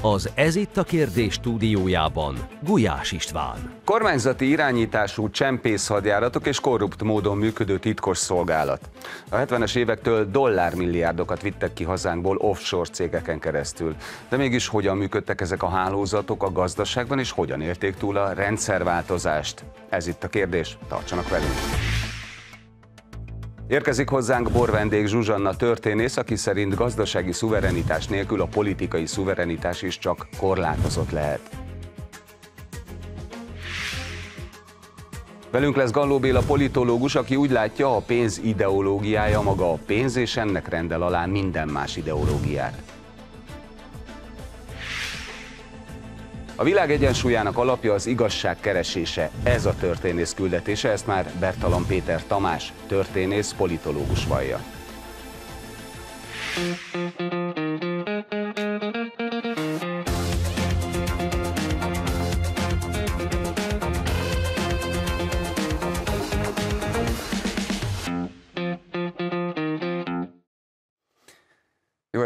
Az Ez itt a kérdés stúdiójában Gulyás István. Kormányzati irányítású csempészhadjáratok és korrupt módon működő titkos szolgálat. A 70-es évektől dollármilliárdokat vittek ki hazánkból offshore cégeken keresztül. De mégis hogyan működtek ezek a hálózatok a gazdaságban, és hogyan élték túl a rendszerváltozást? Ez itt a kérdés, tartsanak velünk! Érkezik hozzánk borvendég Zsuzsanna történész, aki szerint gazdasági szuverenitás nélkül a politikai szuverenitás is csak korlátozott lehet. Velünk lesz Galló Béla politológus, aki úgy látja, a pénz ideológiája maga a pénz, és ennek rendel alá minden más ideológiát. A világ egyensúlyának alapja az igazság keresése. Ez a történész küldetése, ezt már Bertalan Péter Tamás, történész, politológus vallja. Mm-hmm.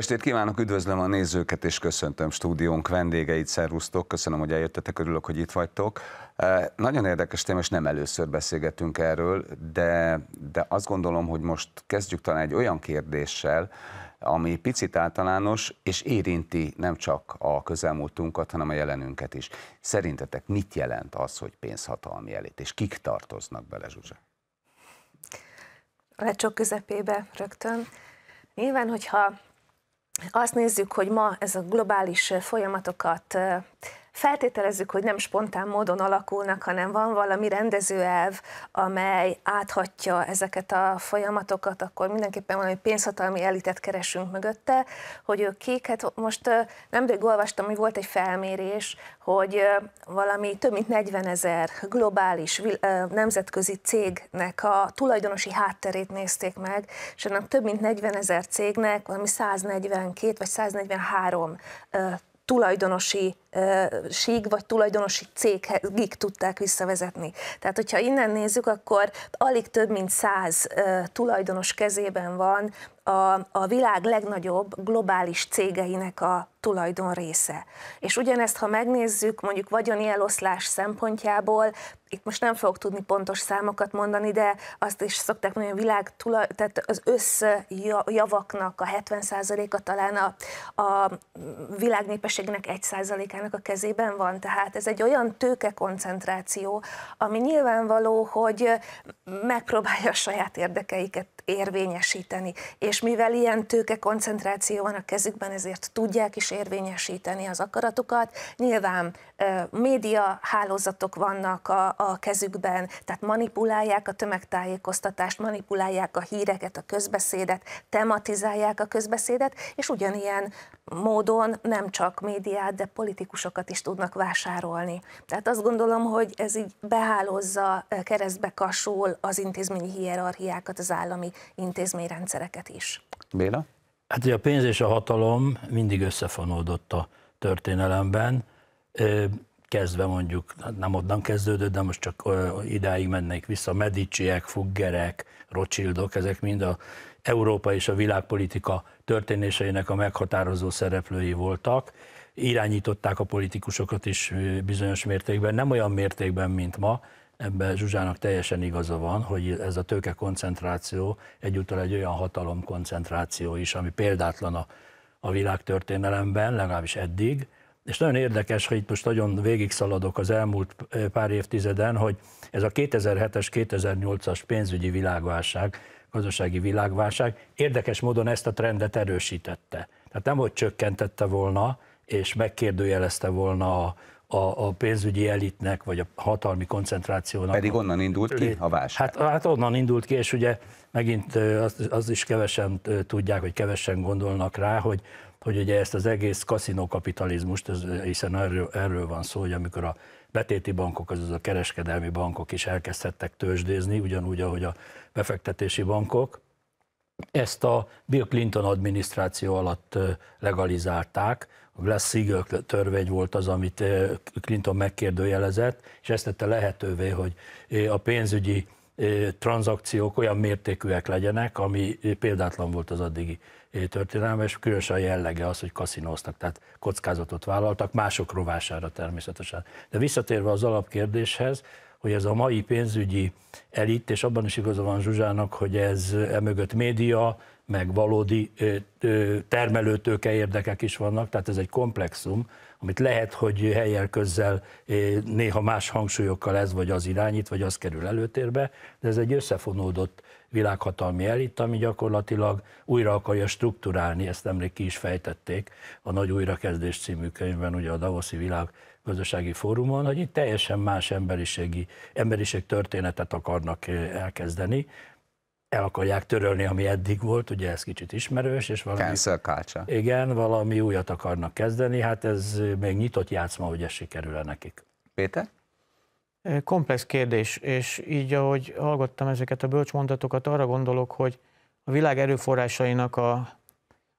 estét kívánok, üdvözlöm a nézőket, és köszöntöm stúdiónk vendégeit, szervusztok, köszönöm, hogy eljöttetek, örülök, hogy itt vagytok. Nagyon érdekes téma, és nem először beszélgetünk erről, de, de azt gondolom, hogy most kezdjük talán egy olyan kérdéssel, ami picit általános, és érinti nem csak a közelmúltunkat, hanem a jelenünket is. Szerintetek mit jelent az, hogy pénzhatalmi elit, és kik tartoznak bele, Zsuzsa? A lecsok közepébe rögtön. Nyilván, hogyha azt nézzük, hogy ma ez a globális eh, folyamatokat eh, Feltételezzük, hogy nem spontán módon alakulnak, hanem van valami rendezőelv, amely áthatja ezeket a folyamatokat, akkor mindenképpen valami pénzhatalmi elitet keresünk mögötte, hogy ők kik. Hát most nemrég olvastam, hogy volt egy felmérés, hogy valami több mint 40 ezer globális nemzetközi cégnek a tulajdonosi hátterét nézték meg, és ennek több mint 40 ezer cégnek valami 142 vagy 143 tulajdonosi síg vagy tulajdonosi céghez tudták visszavezetni. Tehát, hogyha innen nézzük, akkor alig több mint száz tulajdonos kezében van a, a világ legnagyobb globális cégeinek a tulajdon része. És ugyanezt, ha megnézzük mondjuk vagyoni eloszlás szempontjából, itt most nem fogok tudni pontos számokat mondani, de azt is szokták mondani, hogy a világ tulaj, tehát az összjavaknak a 70%-a talán a, a világ 1%-ának a kezében van. Tehát ez egy olyan tőkekoncentráció, ami nyilvánvaló, hogy megpróbálja a saját érdekeiket érvényesíteni. És mivel ilyen tőkekoncentráció van a kezükben, ezért tudják is érvényesíteni az akaratukat. Nyilván média hálózatok vannak a, a kezükben, tehát manipulálják a tömegtájékoztatást, manipulálják a híreket, a közbeszédet, tematizálják a közbeszédet, és ugyanilyen módon nem csak médiát, de politikusokat is tudnak vásárolni. Tehát azt gondolom, hogy ez így behálozza, keresztbe kasul az intézményi hierarchiákat, az állami intézményrendszereket is. Béla? Hát ugye a pénz és a hatalom mindig összefonódott a történelemben, kezdve mondjuk, hát nem onnan kezdődött, de most csak idáig mennék vissza, Mediciek, Fuggerek, Rothschildok, ezek mind a Európa és a világpolitika történéseinek a meghatározó szereplői voltak, irányították a politikusokat is bizonyos mértékben, nem olyan mértékben, mint ma, ebben Zsuzsának teljesen igaza van, hogy ez a tőke koncentráció egyúttal egy olyan hatalom koncentráció is, ami példátlan a, a világtörténelemben, legalábbis eddig, és nagyon érdekes, hogy itt most nagyon végigszaladok az elmúlt eh, pár évtizeden, hogy ez a 2007-es, 2008-as pénzügyi világválság, gazdasági világválság érdekes módon ezt a trendet erősítette. Tehát nem, hogy csökkentette volna, és megkérdőjelezte volna a, a, a pénzügyi elitnek, vagy a hatalmi koncentrációnak. Pedig onnan indult ki a válság. Hát, hát onnan indult ki, és ugye megint az, az is kevesen tudják, hogy kevesen gondolnak rá, hogy hogy ugye ezt az egész kaszinókapitalizmust, hiszen erről, erről van szó, hogy amikor a betéti bankok, azaz a kereskedelmi bankok is elkezdhettek tőzsdézni, ugyanúgy, ahogy a befektetési bankok, ezt a Bill Clinton adminisztráció alatt legalizálták, a glass törvény volt az, amit eh, Clinton megkérdőjelezett, és ezt tette lehetővé, hogy eh, a pénzügyi eh, tranzakciók olyan mértékűek legyenek, ami példátlan volt az addigi történelem, és különösen a jellege az, hogy kaszinóztak, tehát kockázatot vállaltak, mások rovására természetesen. De visszatérve az alapkérdéshez, hogy ez a mai pénzügyi elit, és abban is igaza van Zsuzsának, hogy ez emögött média, meg valódi termelőtőke érdekek is vannak, tehát ez egy komplexum, amit lehet, hogy helyel közzel néha más hangsúlyokkal ez vagy az irányít, vagy az kerül előtérbe, de ez egy összefonódott világhatalmi elit, ami gyakorlatilag újra akarja struktúrálni, ezt nemrég ki is fejtették a Nagy Újrakezdés című könyvben, ugye a Davoszi világ gazdasági fórumon, hogy itt teljesen más emberiségi, emberiség történetet akarnak elkezdeni, el akarják törölni, ami eddig volt, ugye ez kicsit ismerős, és valami... Cancel culture. Igen, valami újat akarnak kezdeni, hát ez még nyitott játszma, hogy ez sikerül nekik. Péter? Komplex kérdés, és így ahogy hallgattam ezeket a bölcsmondatokat, arra gondolok, hogy a világ erőforrásainak a,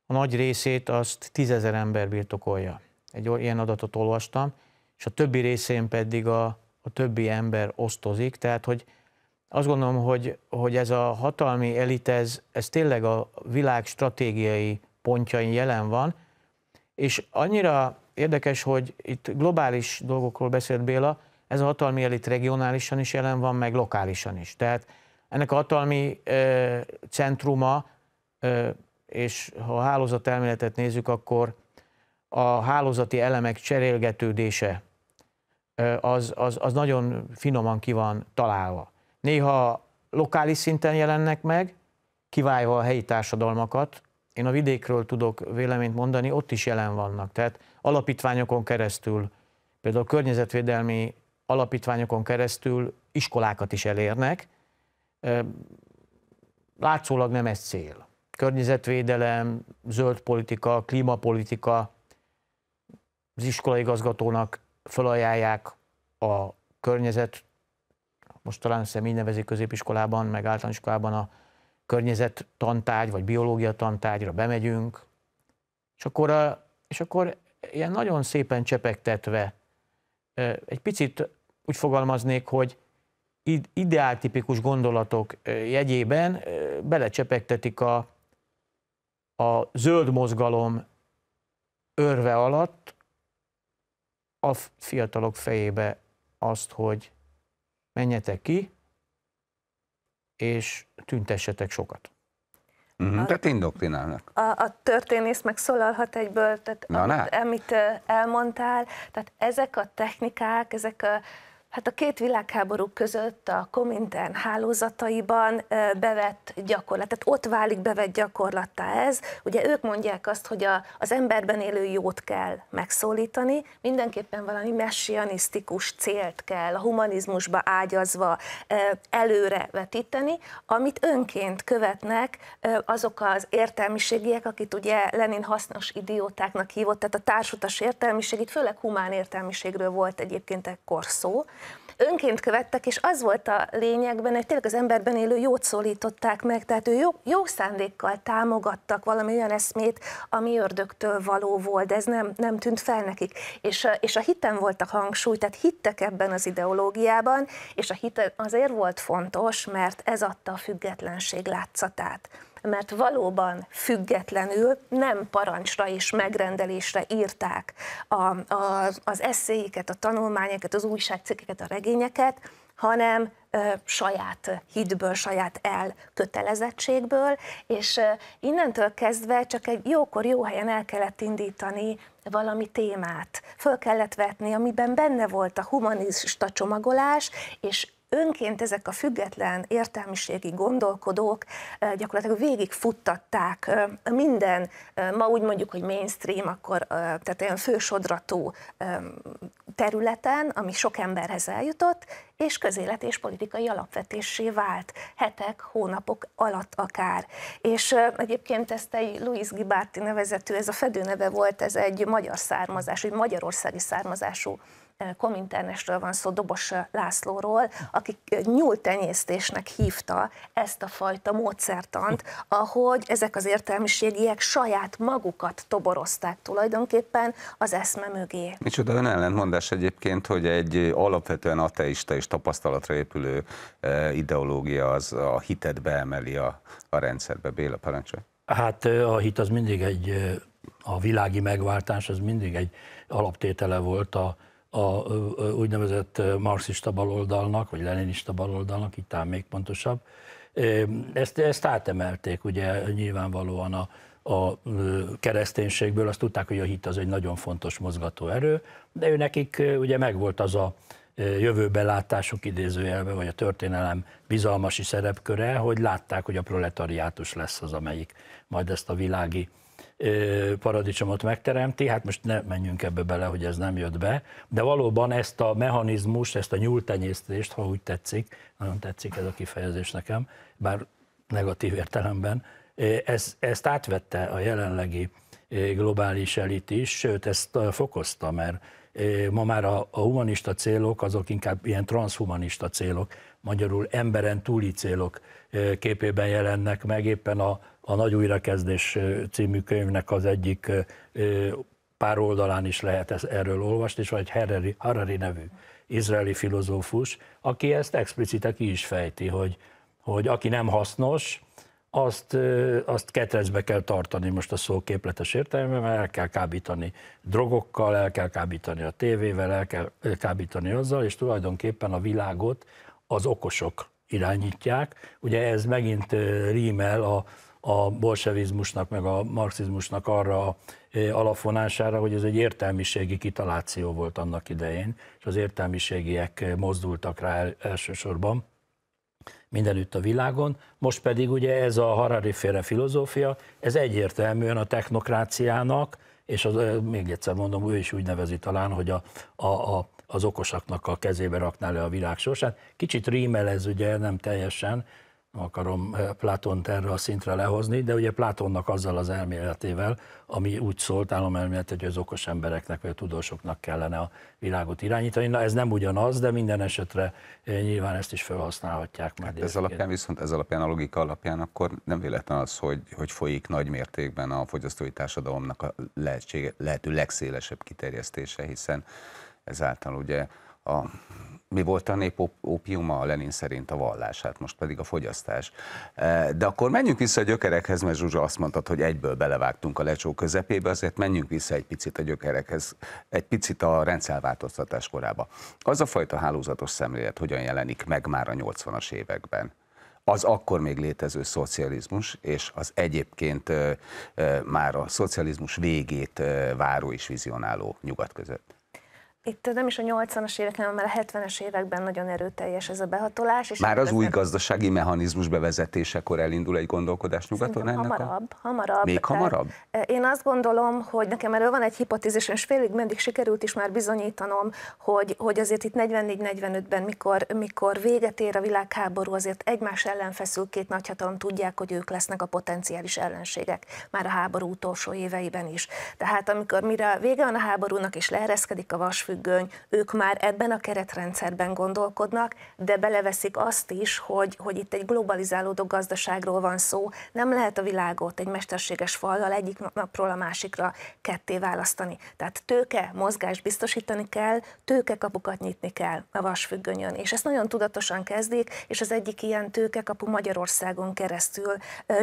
a nagy részét azt tízezer ember birtokolja. Egy ilyen adatot olvastam, és a többi részén pedig a, a többi ember osztozik, tehát hogy azt gondolom, hogy, hogy ez a hatalmi elit, ez, ez tényleg a világ stratégiai pontjain jelen van, és annyira érdekes, hogy itt globális dolgokról beszélt Béla, ez a hatalmi elit regionálisan is jelen van, meg lokálisan is. Tehát ennek a hatalmi ö, centruma, ö, és ha a hálózat elméletet nézzük, akkor a hálózati elemek cserélgetődése ö, az, az, az nagyon finoman ki van találva néha lokális szinten jelennek meg, kiválva a helyi társadalmakat. Én a vidékről tudok véleményt mondani, ott is jelen vannak. Tehát alapítványokon keresztül, például környezetvédelmi alapítványokon keresztül iskolákat is elérnek. Látszólag nem ez cél. Környezetvédelem, zöld politika, klímapolitika, az iskolaigazgatónak felajánlják a környezet most talán személy nevezik középiskolában, meg általános iskolában a környezet tantárgy, vagy biológia tantárgyra bemegyünk, és akkor, a, és akkor ilyen nagyon szépen csepegtetve, egy picit úgy fogalmaznék, hogy ideáltipikus gondolatok jegyében belecsepegtetik a, a zöld mozgalom örve alatt a fiatalok fejébe azt, hogy menjetek ki, és tüntessetek sokat. Uh-huh. A, tehát indoktrinálnak. A, a történész megszólalhat egyből, tehát Na, amit, amit elmondtál, tehát ezek a technikák, ezek a Hát a két világháború között a Komintern hálózataiban bevett gyakorlat, tehát ott válik bevett gyakorlattá ez. Ugye ők mondják azt, hogy a, az emberben élő jót kell megszólítani, mindenképpen valami messianisztikus célt kell a humanizmusba ágyazva előre vetíteni, amit önként követnek azok az értelmiségiek, akit ugye Lenin hasznos idiótáknak hívott, tehát a társutas értelmiség, itt főleg humán értelmiségről volt egyébként ekkor szó, önként követtek, és az volt a lényegben, hogy tényleg az emberben élő jót szólították meg, tehát ő jó, jó szándékkal támogattak valami olyan eszmét, ami ördögtől való volt, de ez nem, nem tűnt fel nekik. És, és a hiten volt a hangsúly, tehát hittek ebben az ideológiában, és a hit azért volt fontos, mert ez adta a függetlenség látszatát mert valóban függetlenül nem parancsra és megrendelésre írták a, a, az eszéiket, a tanulmányokat, az újságcikkeket, a regényeket, hanem saját hitből, saját elkötelezettségből, és innentől kezdve csak egy jókor jó helyen el kellett indítani valami témát. Föl kellett vetni, amiben benne volt a humanista csomagolás, és önként ezek a független értelmiségi gondolkodók eh, gyakorlatilag végig futtatták eh, minden, eh, ma úgy mondjuk, hogy mainstream, akkor tehát olyan fősodratú területen, ami sok emberhez eljutott, és közélet és politikai alapvetésé vált, hetek, hónapok alatt akár. És egyébként ezt egy Louis Gibárti nevezető, ez a fedőneve volt, ez egy magyar származású, egy magyarországi származású kominternesről van szó, Dobos Lászlóról, aki nyúltenyésztésnek hívta ezt a fajta módszertant, ahogy ezek az értelmiségiek saját magukat toborozták tulajdonképpen az eszme mögé. Micsoda ön ellentmondás egyébként, hogy egy alapvetően ateista és tapasztalatra épülő ideológia az a hitet beemeli a, a rendszerbe. Béla, parancsolj. Hát a hit az mindig egy, a világi megváltás az mindig egy alaptétele volt a, a úgynevezett marxista baloldalnak, vagy leninista baloldalnak, itt talán még pontosabb. Ezt, ezt átemelték ugye nyilvánvalóan a, a kereszténységből, azt tudták, hogy a hit az egy nagyon fontos mozgatóerő, de ő nekik ugye megvolt az a jövőbelátásuk idézőjelben, vagy a történelem bizalmasi szerepköre, hogy látták, hogy a proletariátus lesz az, amelyik majd ezt a világi paradicsomot megteremti. Hát most ne menjünk ebbe bele, hogy ez nem jött be, de valóban ezt a mechanizmust, ezt a nyúltenyésztést, ha úgy tetszik, nagyon tetszik ez a kifejezés nekem, bár negatív értelemben, ez, ezt átvette a jelenlegi globális elit is, sőt ezt fokozta, mert ma már a, a humanista célok azok inkább ilyen transhumanista célok, magyarul emberen túli célok képében jelennek meg, éppen a a Nagy Újrakezdés című könyvnek az egyik pár oldalán is lehet ez, erről olvasni, és vagy Harari, Harari nevű izraeli filozófus, aki ezt explicite ki is fejti, hogy, hogy aki nem hasznos, azt, azt ketrecbe kell tartani most a szó képletes értelemben, mert el kell kábítani drogokkal, el kell kábítani a tévével, el kell kábítani azzal, és tulajdonképpen a világot az okosok irányítják. Ugye ez megint rímel a, a bolsevizmusnak, meg a marxizmusnak arra a alapvonására, hogy ez egy értelmiségi kitaláció volt annak idején, és az értelmiségiek mozdultak rá elsősorban mindenütt a világon. Most pedig ugye ez a Harari féle filozófia, ez egyértelműen a technokráciának, és az, még egyszer mondom, ő is úgy nevezi talán, hogy a, a, a az okosaknak a kezébe rakná le a világ sorsát. Kicsit rímel ez ugye, nem teljesen, akarom eh, Plátont erre a szintre lehozni, de ugye Plátonnak azzal az elméletével, ami úgy szólt elmélet, hogy az okos embereknek vagy a tudósoknak kellene a világot irányítani. Na ez nem ugyanaz, de minden esetre eh, nyilván ezt is felhasználhatják Hát ez alapján viszont, ez alapján a logika alapján akkor nem véletlen az, hogy, hogy folyik nagy mértékben a fogyasztói társadalomnak a lehető legszélesebb kiterjesztése, hiszen ezáltal ugye a mi volt a nép ópiuma a Lenin szerint a vallás, hát most pedig a fogyasztás. Eh, de akkor menjünk vissza a gyökerekhez, mert Zsuzsa azt mondta, hogy egyből belevágtunk a lecsó közepébe, azért menjünk vissza egy picit a gyökerekhez, egy picit a rendszerváltoztatás korába. Az a fajta hálózatos szemlélet hogyan jelenik meg már a 80-as években? az akkor még létező szocializmus, és az egyébként eh, eh, már a szocializmus végét váró és vizionáló nyugat között itt nem is a 80-as évek, hanem a 70-es években nagyon erőteljes ez a behatolás. És Már az új gazdasági mechanizmus bevezetésekor elindul egy gondolkodás nyugaton ennek hamarabb, a... hamarabb. Még hamarabb? E, én azt gondolom, hogy nekem erről van egy hipotézis, és félig mindig sikerült is már bizonyítanom, hogy, hogy azért itt 44-45-ben, mikor, mikor véget ér a világháború, azért egymás ellen feszül két nagyhatalom, tudják, hogy ők lesznek a potenciális ellenségek, már a háború utolsó éveiben is. Tehát amikor mire vége van a háborúnak, és leereszkedik a vasfű, függöny, ők már ebben a keretrendszerben gondolkodnak, de beleveszik azt is, hogy, hogy itt egy globalizálódó gazdaságról van szó, nem lehet a világot egy mesterséges fallal egyik napról a másikra ketté választani. Tehát tőke, mozgás biztosítani kell, kapukat nyitni kell a vasfüggönyön, és ezt nagyon tudatosan kezdik, és az egyik ilyen kapu Magyarországon keresztül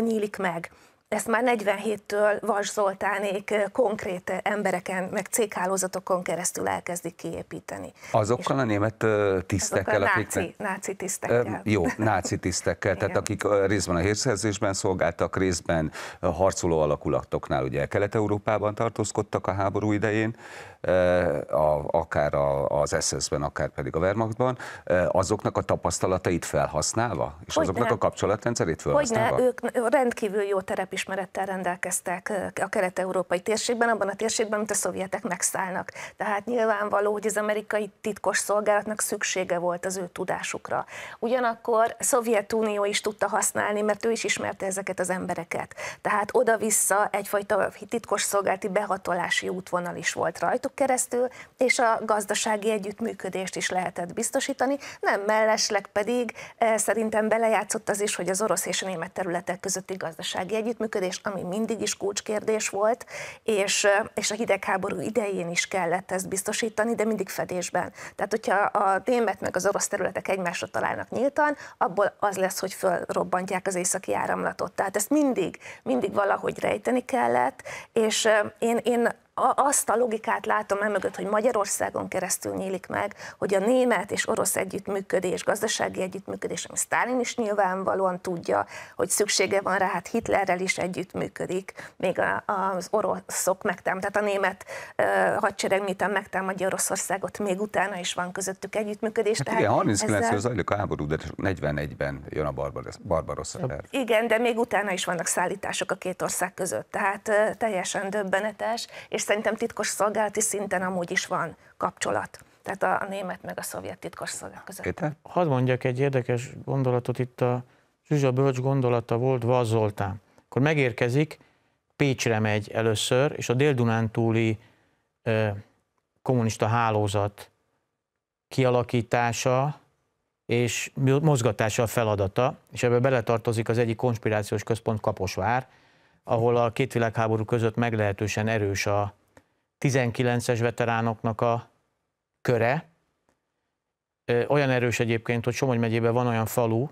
nyílik meg ezt már 47-től Vas Zoltánék konkrét embereken, meg céghálózatokon keresztül elkezdik kiépíteni. Azokkal És a német tisztekkel? akik... náci, náci tisztekkel. Jó, náci tisztekkel, tehát akik részben a hírszerzésben szolgáltak, részben harcoló alakulatoknál, ugye Kelet-Európában tartózkodtak a háború idején, Eh, a, akár a, az SS-ben, akár pedig a Wehrmachtban, eh, azoknak a tapasztalatait felhasználva, és hogy azoknak a kapcsolatrendszerét felhasználva? Hogyne, ők rendkívül jó terepismerettel rendelkeztek eh, a kelet-európai térségben, abban a térségben, amit a szovjetek megszállnak. Tehát nyilvánvaló, hogy az amerikai titkos szolgálatnak szüksége volt az ő tudásukra. Ugyanakkor a Szovjetunió is tudta használni, mert ő is ismerte ezeket az embereket. Tehát oda-vissza egyfajta titkos szolgálati behatolási útvonal is volt rajtuk, rajtuk keresztül, és a gazdasági együttműködést is lehetett biztosítani. Nem mellesleg pedig e, szerintem belejátszott az is, hogy az orosz és a német területek közötti gazdasági együttműködés, ami mindig is kulcskérdés volt, és, e, és a hidegháború idején is kellett ezt biztosítani, de mindig fedésben. Tehát, hogyha a német meg az orosz területek egymásra találnak nyíltan, abból az lesz, hogy fölrobbantják az északi áramlatot. Tehát ezt mindig, mindig valahogy rejteni kellett, és e, én, én azt a logikát látom emögött, hogy Magyarországon keresztül nyílik meg, hogy a német és orosz együttműködés, gazdasági együttműködés, ami Sztálin is nyilvánvalóan tudja, hogy szüksége van rá, hát Hitlerrel is együttműködik, még a, az oroszok megtámadják, tehát a német hadsereg miután megtámadja Oroszországot, még utána is van közöttük együttműködés. Hát tehát igen, 39 ezzel... zajlik a háború, de 41-ben jön a barbarosz, Igen, de még utána is vannak szállítások a két ország között, tehát teljesen döbbenetes, és szerintem titkos szolgálati szinten amúgy is van kapcsolat. Tehát a, német meg a szovjet titkos szolgálat között. Hadd mondjak egy érdekes gondolatot, itt a Zsuzsa Bölcs gondolata volt Vaz Zoltán. Akkor megérkezik, Pécsre megy először, és a dél-dunántúli kommunista hálózat kialakítása és mozgatása a feladata, és ebbe beletartozik az egyik konspirációs központ Kaposvár, ahol a két világháború között meglehetősen erős a 19-es veteránoknak a köre. Olyan erős egyébként, hogy Somogy megyében van olyan falu,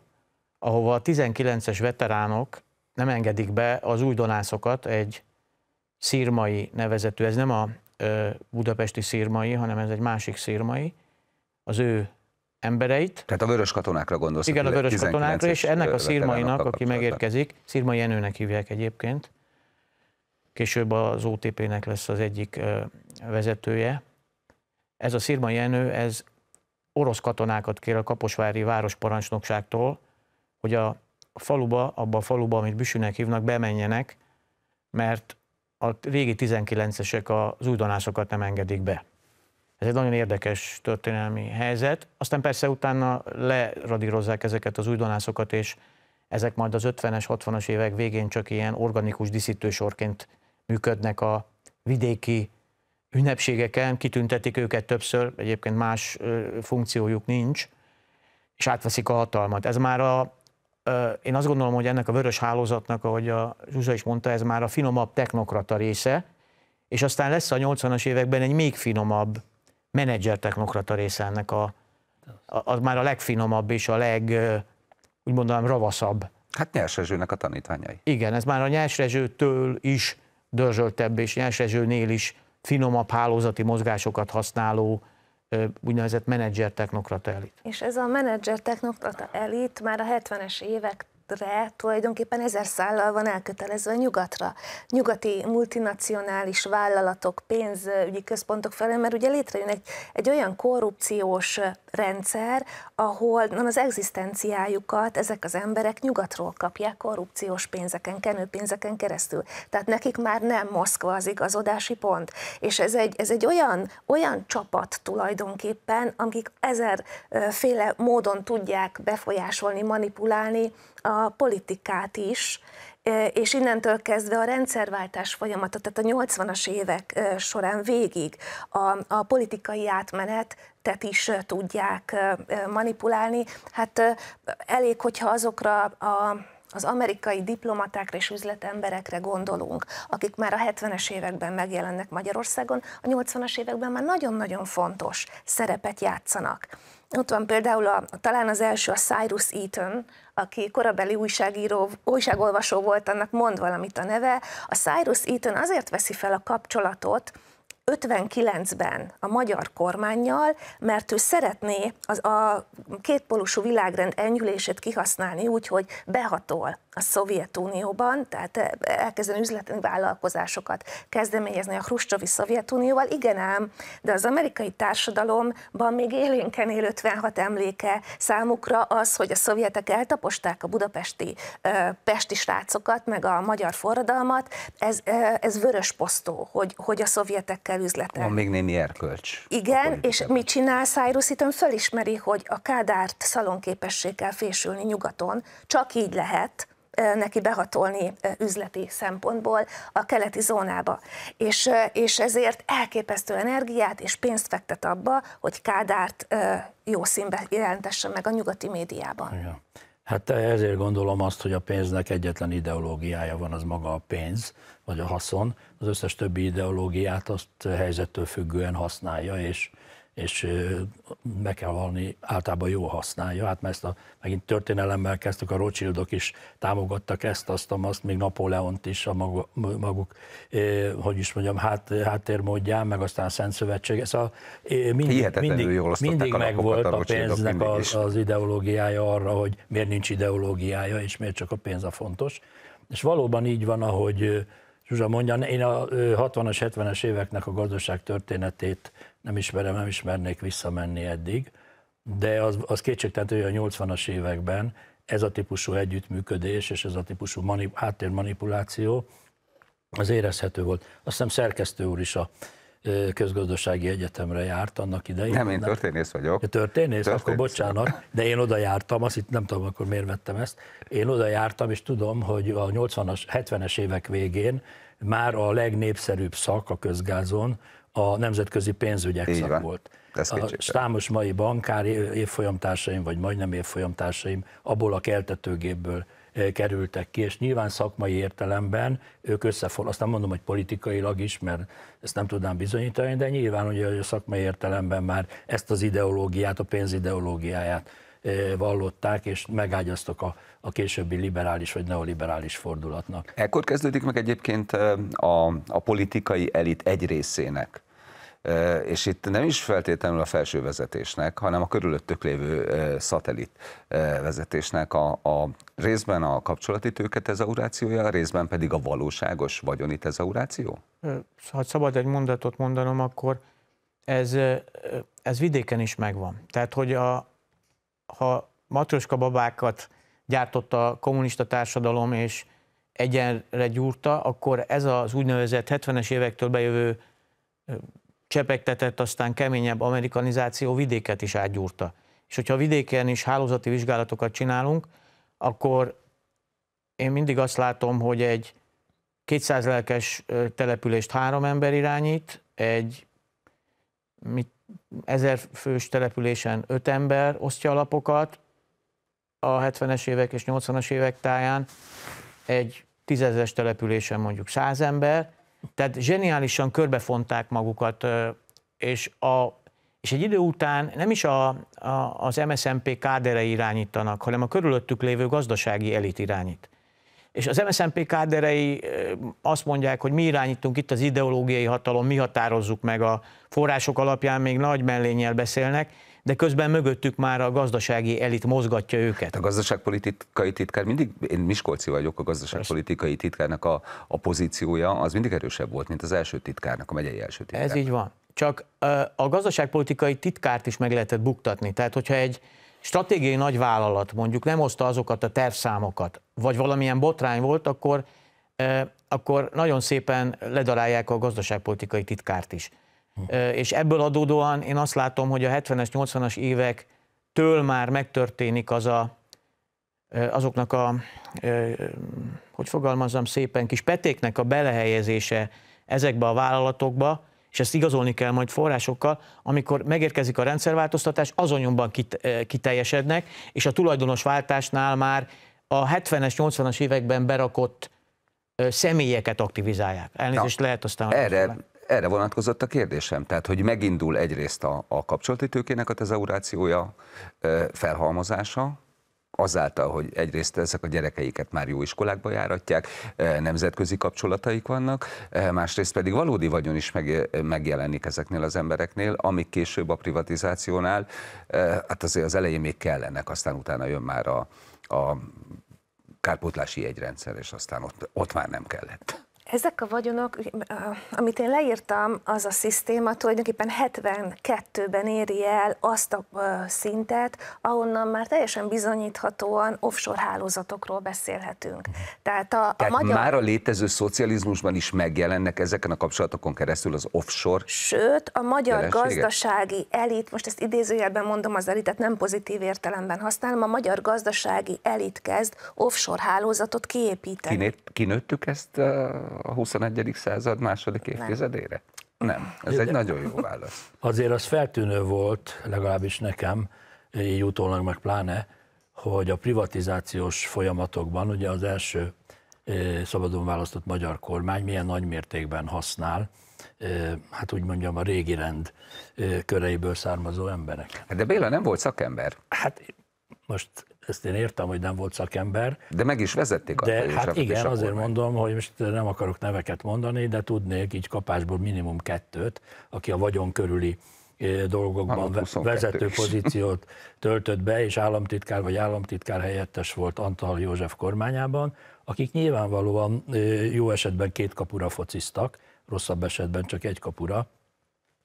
ahova a 19-es veteránok nem engedik be az újdonászokat egy szírmai nevezetű, ez nem a budapesti szírmai, hanem ez egy másik szírmai, az ő embereit. Tehát a vörös katonákra gondolsz. Igen, a vörös katonákra, és ennek a szírmainak, aki megérkezik, szírmai Enőnek hívják egyébként, később az OTP-nek lesz az egyik vezetője. Ez a Szirma Jenő, ez orosz katonákat kér a Kaposvári Városparancsnokságtól, hogy a faluba, abba a faluba, amit Büsünek hívnak, bemenjenek, mert a régi 19-esek az újdonásokat nem engedik be. Ez egy nagyon érdekes történelmi helyzet. Aztán persze utána leradírozzák ezeket az újdonászokat, és ezek majd az 50-es, 60-as évek végén csak ilyen organikus diszítősorként működnek a vidéki ünnepségeken, kitüntetik őket többször, egyébként más funkciójuk nincs, és átveszik a hatalmat. Ez már a, én azt gondolom, hogy ennek a vörös hálózatnak, ahogy a Zsuzsa is mondta, ez már a finomabb technokrata része, és aztán lesz a 80-as években egy még finomabb menedzser technokrata része ennek a, az már a legfinomabb és a leg, úgy mondanám, ravaszabb. Hát nyersrezsőnek a tanítványai. Igen, ez már a nyersrezsőtől is dörzsöltebb és nyersezsőnél is finomabb hálózati mozgásokat használó úgynevezett menedzser technokrata elit. És ez a menedzser technokrata elit már a 70-es évek re tulajdonképpen ezer szállal van elkötelezve nyugatra. Nyugati multinacionális vállalatok, pénzügyi központok felé, mert ugye létrejön egy, egy olyan korrupciós rendszer, ahol az egzisztenciájukat ezek az emberek nyugatról kapják korrupciós pénzeken, kenőpénzeken keresztül. Tehát nekik már nem Moszkva az igazodási pont. És ez egy, ez egy olyan, olyan csapat tulajdonképpen, amik ezerféle módon tudják befolyásolni, manipulálni a, a politikát is, és innentől kezdve a rendszerváltás folyamata, tehát a 80-as évek során végig a, a politikai átmenet is tudják manipulálni. Hát elég, hogyha azokra a az amerikai diplomatákra és üzletemberekre gondolunk, akik már a 70-es években megjelennek Magyarországon, a 80-as években már nagyon-nagyon fontos szerepet játszanak. Ott van például a, talán az első a Cyrus Eaton, aki korabeli újságíró, újságolvasó volt, annak mond valamit a neve. A Cyrus Eaton azért veszi fel a kapcsolatot, 59-ben a magyar kormányjal, mert ő szeretné az, a kétpolusú világrend enyhülését kihasználni úgy, hogy behatol a Szovjetunióban, tehát eh, elkezdeni üzleti vállalkozásokat kezdeményezni a Hruscsovi Szovjetunióval, igen ám, de az amerikai társadalomban még élénken él 56 emléke számukra az, hogy a szovjetek eltaposták a budapesti eh, pesti srácokat, meg a magyar forradalmat, ez, eh, ez vörös posztó, hogy, hogy a szovjetekkel üzletel. Van még némi erkölcs. Igen, és mit csinál Cyrus Hitton? Fölismeri, hogy a kádárt szalonképességgel fésülni nyugaton, csak így lehet, neki behatolni üzleti szempontból a keleti zónába. És, és ezért elképesztő energiát és pénzt fektet abba, hogy Kádárt jó színbe jelentesse meg a nyugati médiában. Igen. Hát ezért gondolom azt, hogy a pénznek egyetlen ideológiája van, az maga a pénz, vagy a haszon. Az összes többi ideológiát azt helyzettől függően használja, és és meg kell halni, általában jó használja. Hát mert ezt a, megint történelemmel kezdtük, a Rothschildok is támogattak ezt, azt, azt még Napóleont is a maguk, maguk, eh, hogy is mondjam, hát, háttérmódján, meg aztán a Szent Szövetség. a, szóval, eh, mindig, mindig, jól mindig a megvolt a, a pénznek az, az ideológiája arra, hogy miért nincs ideológiája, és miért csak a pénz a fontos. És valóban így van, ahogy Zsuzsa mondja, én a 60-as, 70-es éveknek a gazdaság történetét nem ismerem, nem ismernék visszamenni eddig, de az, az kétségtelen, hogy a 80-as években ez a típusú együttműködés és ez a típusú manip, háttérmanipuláció az érezhető volt. Azt hiszem szerkesztő úr is a közgazdasági egyetemre járt annak idején. Nem, én történész vagyok. Ja, történész? történész? Akkor bocsánat, de én oda jártam, azt itt nem tudom, akkor miért vettem ezt. Én oda jártam, és tudom, hogy a 80-as, 70-es évek végén már a legnépszerűbb szak a közgázon, a nemzetközi pénzügyek Így szak van. volt. Ez a számos mai bankár évfolyamtársaim, vagy majdnem évfolyamtársaim abból a keltetőgépből e, kerültek ki, és nyilván szakmai értelemben ők összefordultak, azt nem mondom, hogy politikailag is, mert ezt nem tudnám bizonyítani, de nyilván ugye a szakmai értelemben már ezt az ideológiát, a pénzideológiáját e, vallották, és megágyaztak a, a későbbi liberális vagy neoliberális fordulatnak. Ekkor kezdődik meg egyébként e, a, a politikai elit egy részének és itt nem is feltétlenül a felső vezetésnek, hanem a körülöttük lévő szatellit vezetésnek a, a részben a kapcsolati tőke a részben pedig a valóságos vagyoni tezauráció? Ha szabad egy mondatot mondanom, akkor ez, ez vidéken is megvan. Tehát, hogy a, ha matroska babákat gyártott a kommunista társadalom, és egyenre gyúrta, akkor ez az úgynevezett 70-es évektől bejövő csepegtetett, aztán keményebb amerikanizáció vidéket is átgyúrta. És hogyha vidéken is hálózati vizsgálatokat csinálunk, akkor én mindig azt látom, hogy egy 200 lelkes települést három ember irányít, egy mit, ezer fős településen öt ember osztja a lapokat, a 70-es évek és 80-as évek táján egy tízezes településen mondjuk száz ember, tehát zseniálisan körbefonták magukat, és, a, és egy idő után nem is a, a, az MSMP kádere irányítanak, hanem a körülöttük lévő gazdasági elit irányít. És az MSZNP káderei azt mondják, hogy mi irányítunk itt az ideológiai hatalom, mi határozzuk meg a források alapján, még nagy mellényel beszélnek, de közben mögöttük már a gazdasági elit mozgatja őket. A gazdaságpolitikai titkár mindig, én Miskolci vagyok, a gazdaságpolitikai titkárnak a, a pozíciója az mindig erősebb volt, mint az első titkárnak, a megyei első titkárnak. Ez így van. Csak a gazdaságpolitikai titkárt is meg lehetett buktatni. Tehát, hogyha egy stratégiai nagyvállalat mondjuk nem hozta azokat a tervszámokat, vagy valamilyen botrány volt, akkor, akkor nagyon szépen ledarálják a gazdaságpolitikai titkárt is. És ebből adódóan én azt látom, hogy a 70-es, 80-as évektől már megtörténik az a, azoknak a, hogy fogalmazzam szépen, kis petéknek a belehelyezése ezekbe a vállalatokba, és ezt igazolni kell majd forrásokkal, amikor megérkezik a rendszerváltoztatás, azonnyomban kit, kiteljesednek, és a tulajdonos váltásnál már a 70-es, 80-as években berakott személyeket aktivizálják. Elnézést Na, lehet aztán... Erre erre vonatkozott a kérdésem, tehát hogy megindul egyrészt a, a kapcsolati tőkének a tezaurációja, felhalmozása, azáltal, hogy egyrészt ezek a gyerekeiket már jó iskolákba járatják, nemzetközi kapcsolataik vannak, másrészt pedig valódi vagyon is megjelenik ezeknél az embereknél, amik később a privatizációnál, hát azért az elején még kellenek, aztán utána jön már a, a kárpótlási jegyrendszer, és aztán ott, ott már nem kellett. Ezek a vagyonok, amit én leírtam, az a szisztéma tulajdonképpen 72-ben éri el azt a szintet, ahonnan már teljesen bizonyíthatóan offshore hálózatokról beszélhetünk. Tehát, a, Tehát a magyar... már a létező szocializmusban is megjelennek ezeken a kapcsolatokon keresztül az offshore Sőt, a magyar jelensége? gazdasági elit, most ezt idézőjelben mondom az elitet, nem pozitív értelemben használom, a magyar gazdasági elit kezd offshore hálózatot kiépíteni. kinőttük ezt a 21. század második évtizedére? Nem. Nem. Ez egy nagyon jó válasz. Azért az feltűnő volt, legalábbis nekem, így utólag meg pláne, hogy a privatizációs folyamatokban ugye az első szabadon választott magyar kormány milyen nagy mértékben használ, hát úgy mondjam, a régi rend köreiből származó emberek. De Béla nem volt szakember. Hát most ezt én értem, hogy nem volt szakember. De meg is vezették. De hát a hát igen, a azért mondom, hogy most nem akarok neveket mondani, de tudnék így kapásból minimum kettőt, aki a vagyon körüli eh, dolgokban vezető is. pozíciót töltött be, és államtitkár vagy államtitkár helyettes volt Antal József kormányában, akik nyilvánvalóan eh, jó esetben két kapura fociztak, rosszabb esetben csak egy kapura.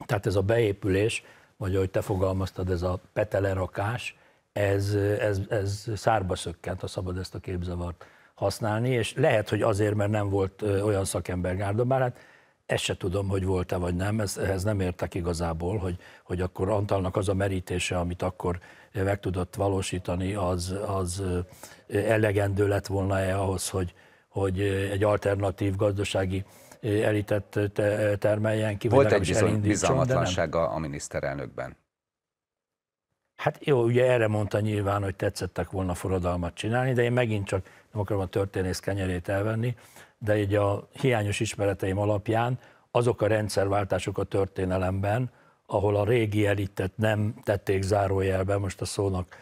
Tehát ez a beépülés, vagy ahogy te fogalmaztad, ez a petelerakás, ez, ez, ez szárba szökkent, ha szabad ezt a képzavart használni, és lehet, hogy azért, mert nem volt olyan szakembergárda, bár hát ezt se tudom, hogy volt-e vagy nem, ez, ehhez nem értek igazából, hogy, hogy akkor Antalnak az a merítése, amit akkor meg tudott valósítani, az, az elegendő lett volna-e ahhoz, hogy, hogy egy alternatív gazdasági elitet termeljen ki. Volt egy bizony, bizalmatlansága a miniszterelnökben. Hát jó, ugye erre mondta nyilván, hogy tetszettek volna forradalmat csinálni, de én megint csak nem akarom a történész kenyerét elvenni, de így a hiányos ismereteim alapján azok a rendszerváltások a történelemben, ahol a régi elitet nem tették zárójelbe, most a szónak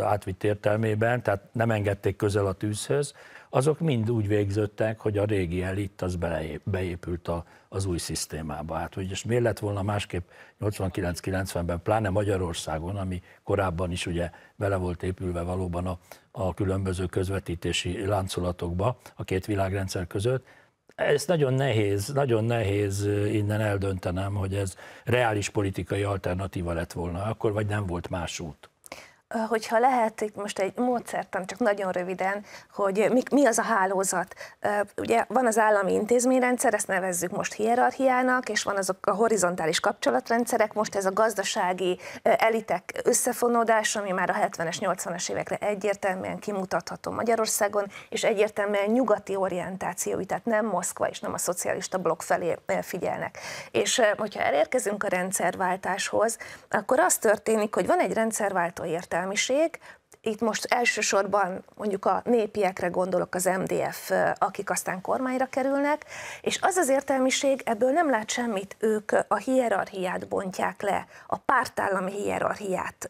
átvitt értelmében, tehát nem engedték közel a tűzhöz, azok mind úgy végződtek, hogy a régi elit az beépült a, az új szisztémába. Hát hogy és miért lett volna másképp 89-90-ben, pláne Magyarországon, ami korábban is ugye bele volt épülve valóban a, a különböző közvetítési láncolatokba a két világrendszer között, ezt nagyon nehéz, nagyon nehéz innen eldöntenem, hogy ez reális politikai alternatíva lett volna akkor, vagy nem volt más út hogyha lehet, itt most egy módszertan, csak nagyon röviden, hogy mi, mi az a hálózat. Ugye van az állami intézményrendszer, ezt nevezzük most hierarchiának, és van azok a horizontális kapcsolatrendszerek, most ez a gazdasági elitek összefonódása, ami már a 70-es, 80 es évekre egyértelműen kimutatható Magyarországon, és egyértelműen nyugati orientációi, tehát nem Moszkva és nem a szocialista blokk felé figyelnek. És hogyha elérkezünk a rendszerváltáshoz, akkor az történik, hogy van egy rendszerváltó értelme, értelmiség, itt most elsősorban mondjuk a népiekre gondolok, az MDF, akik aztán kormányra kerülnek, és az az értelmiség, ebből nem lát semmit, ők a hierarchiát bontják le, a pártállami hierarchiát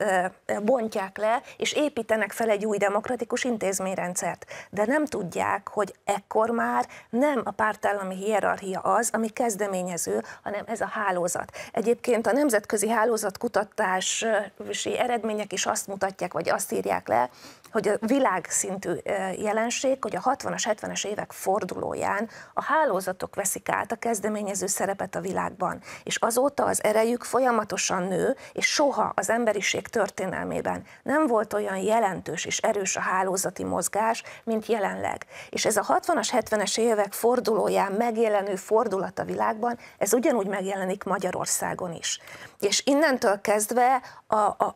bontják le, és építenek fel egy új demokratikus intézményrendszert, de nem tudják, hogy ekkor már nem a pártállami hierarchia az, ami kezdeményező, hanem ez a hálózat. Egyébként a nemzetközi hálózatkutatási eredmények is azt mutatják, vagy azt írják, írták le, hogy a világszintű jelenség, hogy a 60-as, 70-es évek fordulóján a hálózatok veszik át a kezdeményező szerepet a világban, és azóta az erejük folyamatosan nő, és soha az emberiség történelmében nem volt olyan jelentős és erős a hálózati mozgás, mint jelenleg. És ez a 60-as, 70-es évek fordulóján megjelenő fordulat a világban, ez ugyanúgy megjelenik Magyarországon is. És innentől kezdve a, a,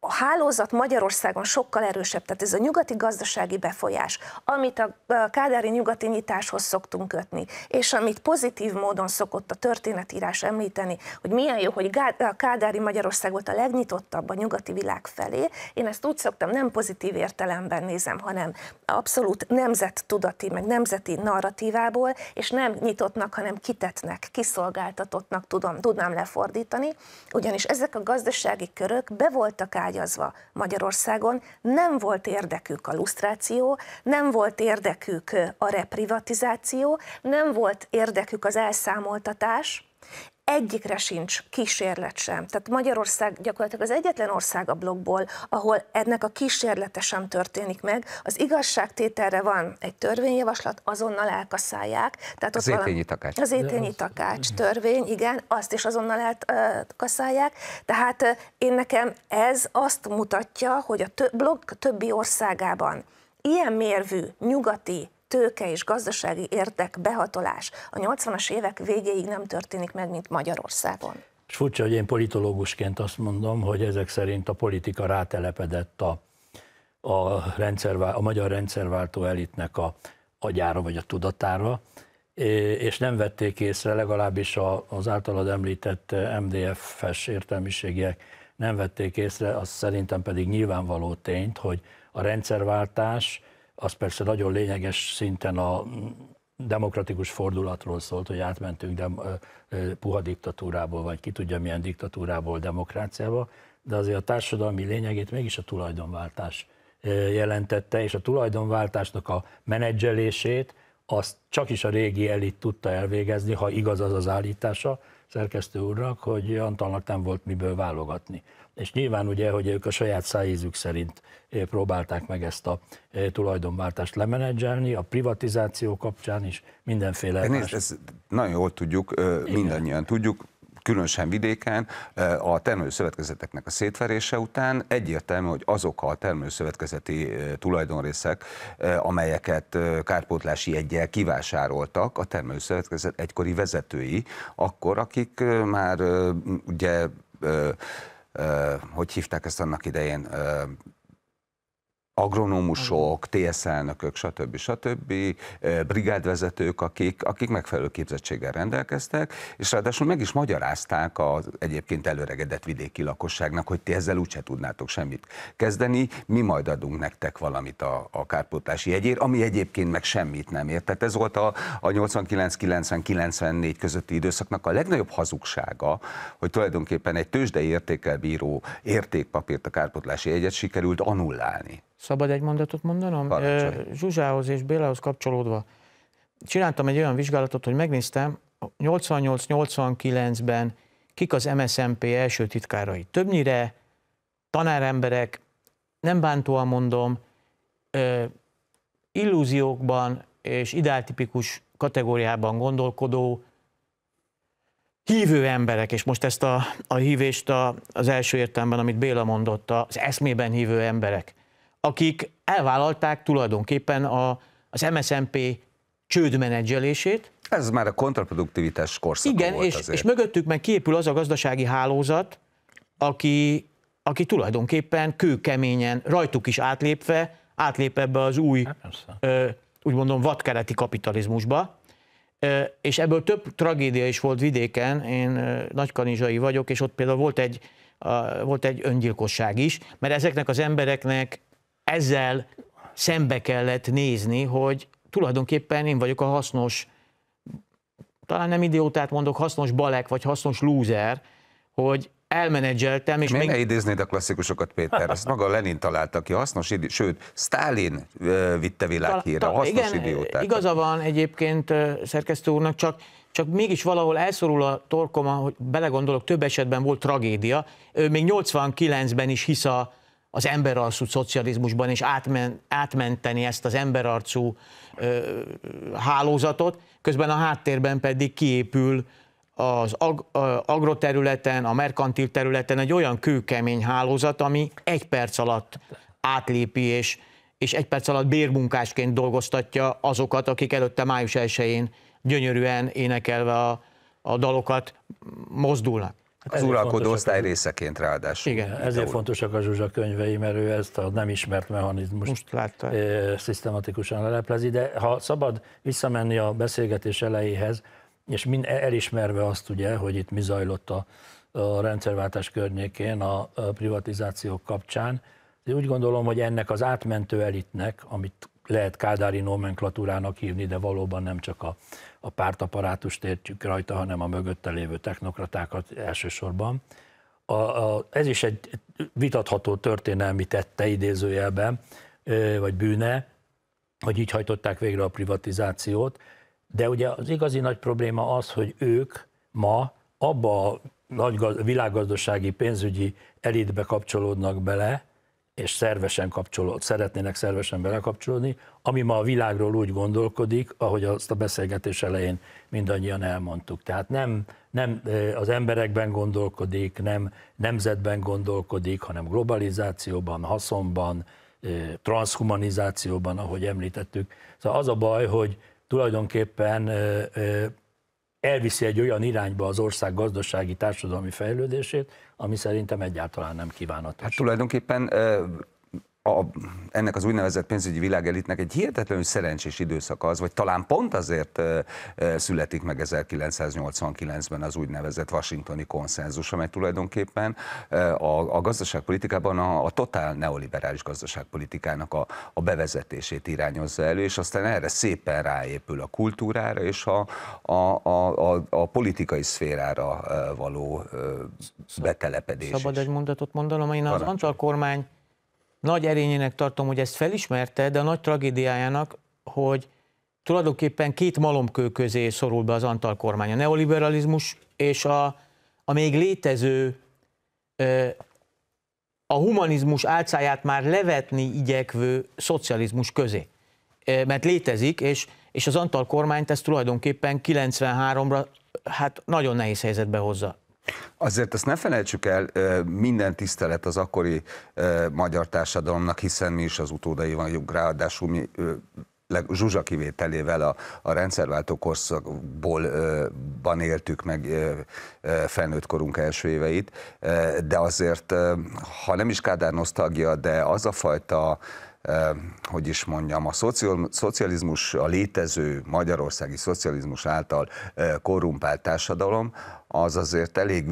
a hálózat Magyarországon sokkal erősebb, tehát ez a nyugati gazdasági befolyás, amit a kádári nyugati nyitáshoz szoktunk kötni, és amit pozitív módon szokott a történetírás említeni, hogy milyen jó, hogy a kádári Magyarország volt a legnyitottabb a nyugati világ felé, én ezt úgy szoktam, nem pozitív értelemben nézem, hanem abszolút nemzet tudati, meg nemzeti narratívából, és nem nyitottnak, hanem kitetnek, kiszolgáltatottnak tudom, tudnám lefordítani, ugyanis ezek a gazdasági körök be voltak beágyazva Magyarországon, nem volt érdekük a lusztráció, nem volt érdekük a reprivatizáció, nem volt érdekük az elszámoltatás, egyikre sincs kísérlet sem. Tehát Magyarország gyakorlatilag az egyetlen ország a blogból, ahol ennek a kísérlete sem történik meg. Az igazságtételre van egy törvényjavaslat, azonnal elkaszálják. Tehát ott az valami, étényi takács. Az étényi takács mhm. törvény, igen, azt is azonnal elkaszálják. Tehát én nekem ez azt mutatja, hogy a blog többi országában ilyen mérvű nyugati tőke és gazdasági érdek behatolás a 80-as évek végéig nem történik meg, mint Magyarországon. És furcsa, hogy én politológusként azt mondom, hogy ezek szerint a politika rátelepedett a, a, rendszervá, a magyar rendszerváltó elitnek a agyára vagy a tudatára, és nem vették észre, legalábbis az általad említett MDF-es értelmiségiek nem vették észre, az szerintem pedig nyilvánvaló tényt, hogy a rendszerváltás az persze nagyon lényeges szinten a demokratikus fordulatról szólt, hogy átmentünk de, puha diktatúrából, vagy ki tudja milyen diktatúrából demokráciába, de azért a társadalmi lényegét mégis a tulajdonváltás jelentette, és a tulajdonváltásnak a menedzselését azt csak is a régi elit tudta elvégezni, ha igaz az az állítása szerkesztő úrnak, hogy Antalnak nem volt miből válogatni és nyilván ugye, hogy ők a saját szájízük szerint eh, próbálták meg ezt a eh, tulajdonváltást lemenedzselni, a privatizáció kapcsán is mindenféle. Nézd, más... ezt nagyon jól tudjuk, Igen. mindannyian tudjuk, különösen vidéken, a termelőszövetkezeteknek a szétverése után egyértelmű, hogy azok a termelőszövetkezeti tulajdonrészek, amelyeket kárpótlási egyel kivásároltak, a termelőszövetkezet egykori vezetői, akkor akik már ugye hogy hívták ezt annak idején, agronómusok, TSZ-elnökök, stb. stb., eh, brigádvezetők, akik, akik megfelelő képzettséggel rendelkeztek, és ráadásul meg is magyarázták az egyébként előregedett vidéki lakosságnak, hogy ti ezzel úgyse tudnátok semmit kezdeni, mi majd adunk nektek valamit a, a kárpótlási jegyért, ami egyébként meg semmit nem ért. Tehát ez volt a, a 89-90-94 közötti időszaknak a legnagyobb hazugsága, hogy tulajdonképpen egy tőzsdei értékel bíró értékpapírt a kárpótlási jegyet sikerült annullálni. Szabad egy mondatot mondanom? Parancsolj. Zsuzsához és Bélához kapcsolódva. Csináltam egy olyan vizsgálatot, hogy megnéztem, 88-89-ben kik az MSMP első titkárai. Többnyire tanáremberek, nem bántóan mondom, illúziókban és ideáltipikus kategóriában gondolkodó, hívő emberek, és most ezt a, a hívést a, az első értelemben, amit Béla mondott, az eszmében hívő emberek akik elvállalták tulajdonképpen a, az MSMP csődmenedzselését. Ez már a kontraproduktivitás korszak. Igen, volt és, azért. és mögöttük meg kiépül az a gazdasági hálózat, aki, aki tulajdonképpen kőkeményen, rajtuk is átlépve, átlép ebbe az új, hát ö, úgy mondom, kapitalizmusba. Ö, és ebből több tragédia is volt vidéken, én nagykanizsai vagyok, és ott például volt egy, a, volt egy öngyilkosság is, mert ezeknek az embereknek ezzel szembe kellett nézni, hogy tulajdonképpen én vagyok a hasznos, talán nem idiótát mondok, hasznos balek, vagy hasznos lúzer, hogy elmenedzseltem. És Miért még... idéznéd a klasszikusokat, Péter? Ezt maga Lenin találta ki, hasznos idi... sőt, Stálin vitte világhírra, hasznos igen, idiótát. Igaza van egyébként szerkesztő úrnak, csak, csak mégis valahol elszorul a torkoma, hogy belegondolok, több esetben volt tragédia. Ő még 89-ben is hisz a az emberarcú szocializmusban, és átmen, átmenteni ezt az emberarcú ö, hálózatot, közben a háttérben pedig kiépül az ag, ö, agroterületen, a merkantil területen egy olyan kőkemény hálózat, ami egy perc alatt átlépi, és, és egy perc alatt bérmunkásként dolgoztatja azokat, akik előtte május 1-én gyönyörűen énekelve a, a dalokat mozdulnak. Az hát uralkodó osztály részeként ráadásul. Igen, ezért ahol. fontosak a Zsuzsa könyvei, mert ő ezt a nem ismert mechanizmust Most látta. szisztematikusan leleplezi, de ha szabad visszamenni a beszélgetés elejéhez, és mind elismerve azt ugye, hogy itt mi zajlott a, a rendszerváltás környékén a privatizációk kapcsán, de úgy gondolom, hogy ennek az átmentő elitnek, amit lehet kádári nomenklatúrának hívni, de valóban nem csak a a pártaparátust értjük rajta, hanem a mögötte lévő technokratákat elsősorban. A, a, ez is egy vitatható történelmi tette idézőjelben, vagy bűne, hogy így hajtották végre a privatizációt, de ugye az igazi nagy probléma az, hogy ők ma abba a nagy világgazdasági pénzügyi elitbe kapcsolódnak bele, és szervesen kapcsolód, szeretnének szervesen vele kapcsolódni, ami ma a világról úgy gondolkodik, ahogy azt a beszélgetés elején mindannyian elmondtuk. Tehát nem, nem az emberekben gondolkodik, nem nemzetben gondolkodik, hanem globalizációban, haszonban, transhumanizációban, ahogy említettük. Szóval az a baj, hogy tulajdonképpen elviszi egy olyan irányba az ország gazdasági, társadalmi fejlődését, ami szerintem egyáltalán nem kívánatos. Hát tulajdonképpen a, ennek az úgynevezett pénzügyi világelitnek egy hihetetlenül szerencsés időszaka az, vagy talán pont azért születik meg 1989-ben az úgynevezett washingtoni konszenzus, amely tulajdonképpen a, a gazdaságpolitikában a, a totál neoliberális gazdaságpolitikának a, a bevezetését irányozza elő, és aztán erre szépen ráépül a kultúrára és a, a, a, a, a politikai szférára való betelepedés. Szabad is. egy mondatot mondanom, én az antal kormány nagy erényének tartom, hogy ezt felismerte, de a nagy tragédiájának, hogy tulajdonképpen két malomkő közé szorul be az Antal kormány. A neoliberalizmus és a, a még létező a humanizmus álcáját már levetni igyekvő szocializmus közé. Mert létezik, és, és az Antal kormányt ezt tulajdonképpen 93-ra hát nagyon nehéz helyzetbe hozza. Azért ezt ne felejtsük el, minden tisztelet az akkori magyar társadalomnak, hiszen mi is az utódai vagyunk, ráadásul mi Zsuzsa kivételével a, a rendszerváltó korszakból ö, ban éltük meg ö, ö, felnőtt korunk első éveit, de azért, ha nem is Kádár nosztalgia, de az a fajta Eh, hogy is mondjam, a szocializmus, a létező magyarországi szocializmus által eh, korrumpált társadalom, az azért elég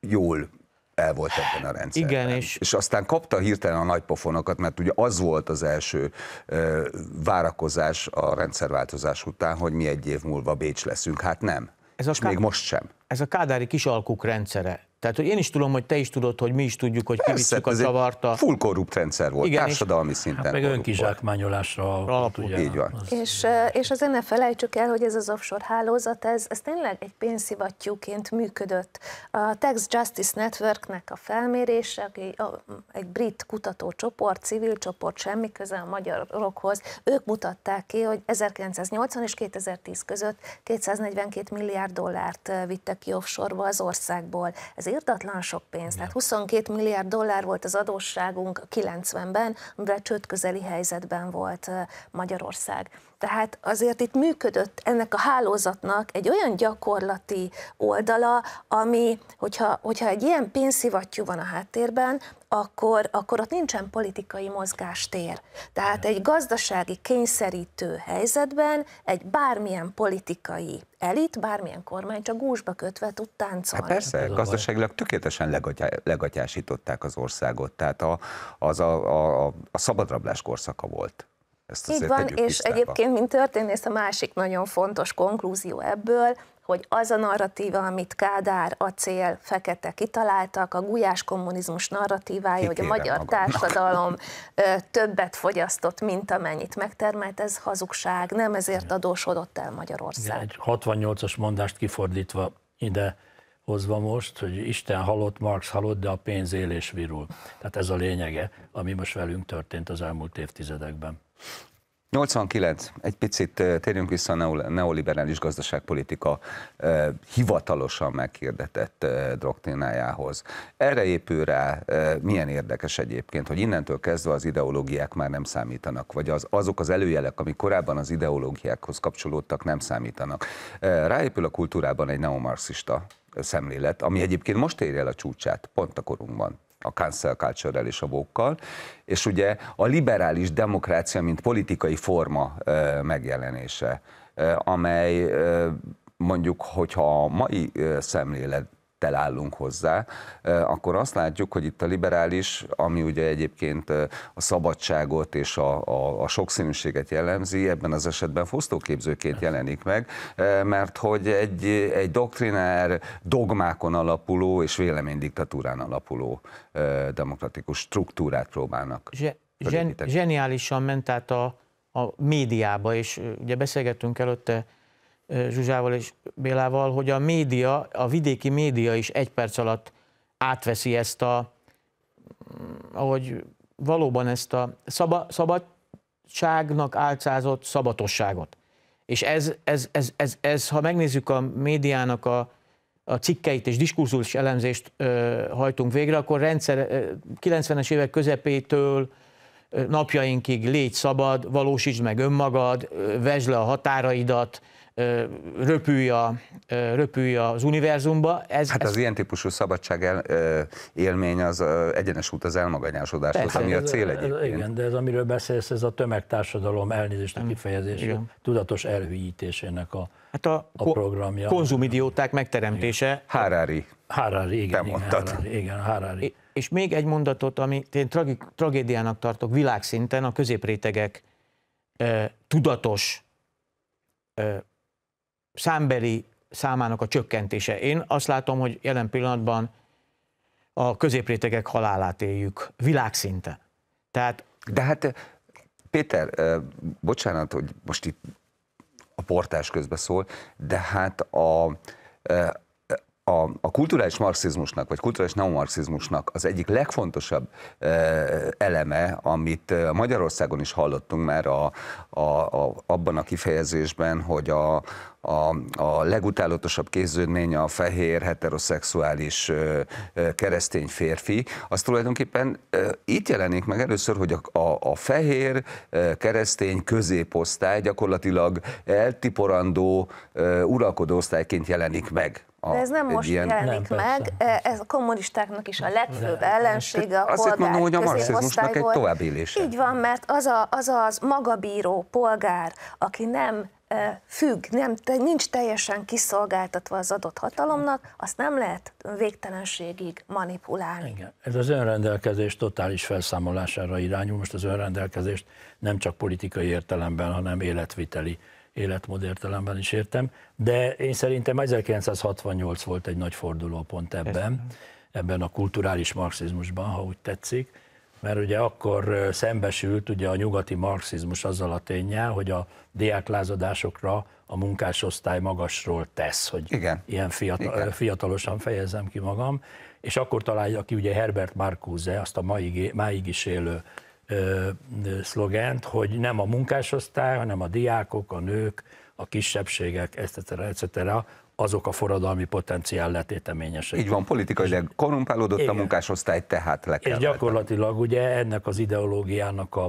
jól el volt ebben a rendszerben. Igen, és... és aztán kapta hirtelen a nagypofonokat, mert ugye az volt az első ö, eh, várakozás a rendszerváltozás után, hogy mi egy év múlva Bécs leszünk, hát nem. Ez a és ká... még most sem. Ez a kádári kisalkuk rendszere, tehát, hogy én is tudom, hogy te is tudod, hogy mi is tudjuk, hogy kivisszük a zavarta. Full korrupt rendszer volt, Igen, társadalmi és... szinten. Hát meg önkizsákmányolásra alapul. Így van. Az... És, és azért ne felejtsük el, hogy ez az offshore hálózat, ez, ez tényleg egy pénzszivattyúként működött. A Tax Justice Networknek a felmérése, aki egy brit kutatócsoport, civil csoport, semmi köze a magyarokhoz, ők mutatták ki, hogy 1980 és 2010 között 242 milliárd dollárt vittek ki offshore az országból. Ez írdatlan sok pénz. Tehát 22 milliárd dollár volt az adósságunk 90-ben, amivel csődközeli helyzetben volt Magyarország. Tehát azért itt működött ennek a hálózatnak egy olyan gyakorlati oldala, ami, hogyha, hogyha egy ilyen pénzszivattyú van a háttérben, akkor, akkor ott nincsen politikai mozgástér. Tehát egy gazdasági kényszerítő helyzetben egy bármilyen politikai elit, bármilyen kormány csak gúzsba kötve tud táncolni. Hát persze, gazdaságilag tökéletesen legatyá, legatyásították az országot, tehát a, az a, a, a szabadrablás korszaka volt. Ezt Így van, és tisztába. egyébként, mint történész, a másik nagyon fontos konklúzió ebből, hogy az a narratíva, amit Kádár, Acél, Fekete kitaláltak, a gulyás kommunizmus narratívája, hogy a magyar magamnak. társadalom többet fogyasztott, mint amennyit megtermelt, ez hazugság, nem ezért adósodott el Magyarország. Egy 68-as mondást kifordítva ide hozva most, hogy Isten halott, Marx halott, de a pénz élés virul. Tehát ez a lényege, ami most velünk történt az elmúlt évtizedekben. 89. Egy picit térjünk vissza a neoliberális gazdaságpolitika hivatalosan meghirdetett doktrinájához. Erre épül rá, milyen érdekes egyébként, hogy innentől kezdve az ideológiák már nem számítanak, vagy az, azok az előjelek, amik korábban az ideológiákhoz kapcsolódtak, nem számítanak. Ráépül a kultúrában egy neomarxista szemlélet, ami egyébként most ér el a csúcsát, pont a korunkban a cancel culture és a vókkal, és ugye a liberális demokrácia, mint politikai forma megjelenése, amely mondjuk, hogyha a mai szemlélet tel állunk hozzá, akkor azt látjuk, hogy itt a liberális, ami ugye egyébként a szabadságot és a, a, a sokszínűséget jellemzi, ebben az esetben fosztóképzőként jelenik meg, mert hogy egy, egy doktrinár dogmákon alapuló és véleménydiktatúrán alapuló demokratikus struktúrát próbálnak. Zse, zsen, zseniálisan ment át a, a médiába, és ugye beszélgettünk előtte Zsuzsával és Bélával, hogy a média, a vidéki média is egy perc alatt átveszi ezt a, mm, ahogy valóban ezt a szaba, szabadságnak álcázott szabatosságot. És ez, ez, ez, ez, ez, ha megnézzük a médiának a, a cikkeit és diskurzus elemzést ö, hajtunk végre, akkor rendszer, 90-es évek közepétől napjainkig légy szabad, valósítsd meg önmagad, vezd le a határaidat, röpülj, a, röpülj az univerzumba. Ez, hát az ez... ilyen típusú szabadság el, élmény az egyenes út az elmagányásodáshoz, Persze, ami ez, a cél egyébként. Igen, de ez amiről beszélsz, ez a tömegtársadalom a mm. kifejezése, igen. tudatos elhűítésének a, hát a, a programja. konzumidióták megteremtése. Igen. Harari. Harari, igen. Te igen, mondtad. Harari, igen, Harari. És még egy mondatot, amit én tragik, tragédiának tartok világszinten, a középrétegek tudatos számbeli számának a csökkentése. Én azt látom, hogy jelen pillanatban a középrétegek halálát éljük világszinten. Tehát... De hát eh, Péter, eh, bocsánat, hogy most itt a portás közbe szól, de hát a, eh, a, a kulturális marxizmusnak, vagy kulturális neomarxizmusnak az egyik legfontosabb eleme, amit Magyarországon is hallottunk már a, a, a, abban a kifejezésben, hogy a, a, a legutálatosabb képződmény a fehér, heteroszexuális keresztény férfi, az tulajdonképpen itt jelenik meg először, hogy a, a, a fehér keresztény középosztály gyakorlatilag eltiporandó osztályként jelenik meg a, De ez nem most ilyen... jelenik nem, meg, e, ez a kommunistáknak is a legfőbb nem. ellensége, a Azért mondom, hogy a marxizmusnak egy továbbélése. Így van, mert az a, az, az magabíró polgár, aki nem e, függ, nem, nincs teljesen kiszolgáltatva az adott hatalomnak, azt nem lehet végtelenségig manipulálni. Igen. Ez az önrendelkezés totális felszámolására irányul. Most az önrendelkezést nem csak politikai értelemben, hanem életviteli életmód értelemben is értem, de én szerintem 1968 volt egy nagy fordulópont ebben, ebben a kulturális marxizmusban, ha úgy tetszik, mert ugye akkor szembesült ugye a nyugati marxizmus azzal a tényel, hogy a diáklázadásokra a munkásosztály magasról tesz, hogy Igen. ilyen fiatal, Igen. fiatalosan fejezem ki magam, és akkor találja ki ugye Herbert Marcuse, azt a maig, máig is élő szlogent, hogy nem a munkásosztály, hanem a diákok, a nők, a kisebbségek, etc. etc. azok a forradalmi potenciál letéteményesek. Így van, politikailag korrumpálódott Igen. a munkásosztály, tehát le kell. És gyakorlatilag vettem. ugye ennek az ideológiának a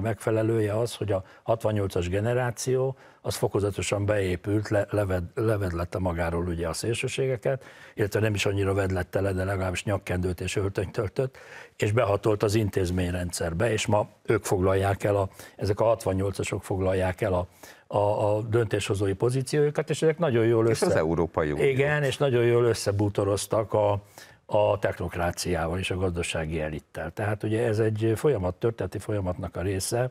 megfelelője az, hogy a 68-as generáció az fokozatosan beépült, le, leved, levedlette magáról ugye a szélsőségeket, illetve nem is annyira vedlette le, de legalábbis nyakkendőt és öltönyt töltött, és behatolt az intézményrendszerbe, és ma ők foglalják el, a, ezek a 68-asok foglalják el a, a, a döntéshozói pozíciójukat, és ezek nagyon jól össze... És az Európai Igen, Igen, és nagyon jól összebútoroztak a, a technokráciával és a gazdasági elittel. Tehát ugye ez egy folyamat, történeti folyamatnak a része,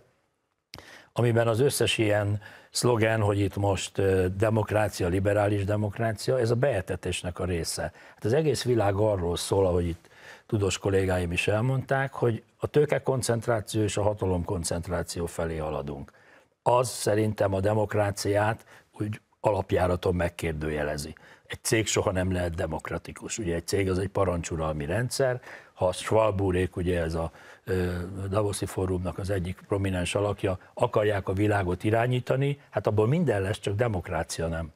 amiben az összes ilyen szlogen, hogy itt most demokrácia, liberális demokrácia, ez a beetetésnek a része. Hát az egész világ arról szól, ahogy itt tudós kollégáim is elmondták, hogy a koncentráció és a koncentráció felé haladunk. Az szerintem a demokráciát úgy alapjáraton megkérdőjelezi. Egy cég soha nem lehet demokratikus. Ugye egy cég az egy parancsuralmi rendszer, ha Schwalburék, ugye ez a Davoszi Fórumnak az egyik prominens alakja, akarják a világot irányítani, hát abból minden lesz, csak demokrácia nem.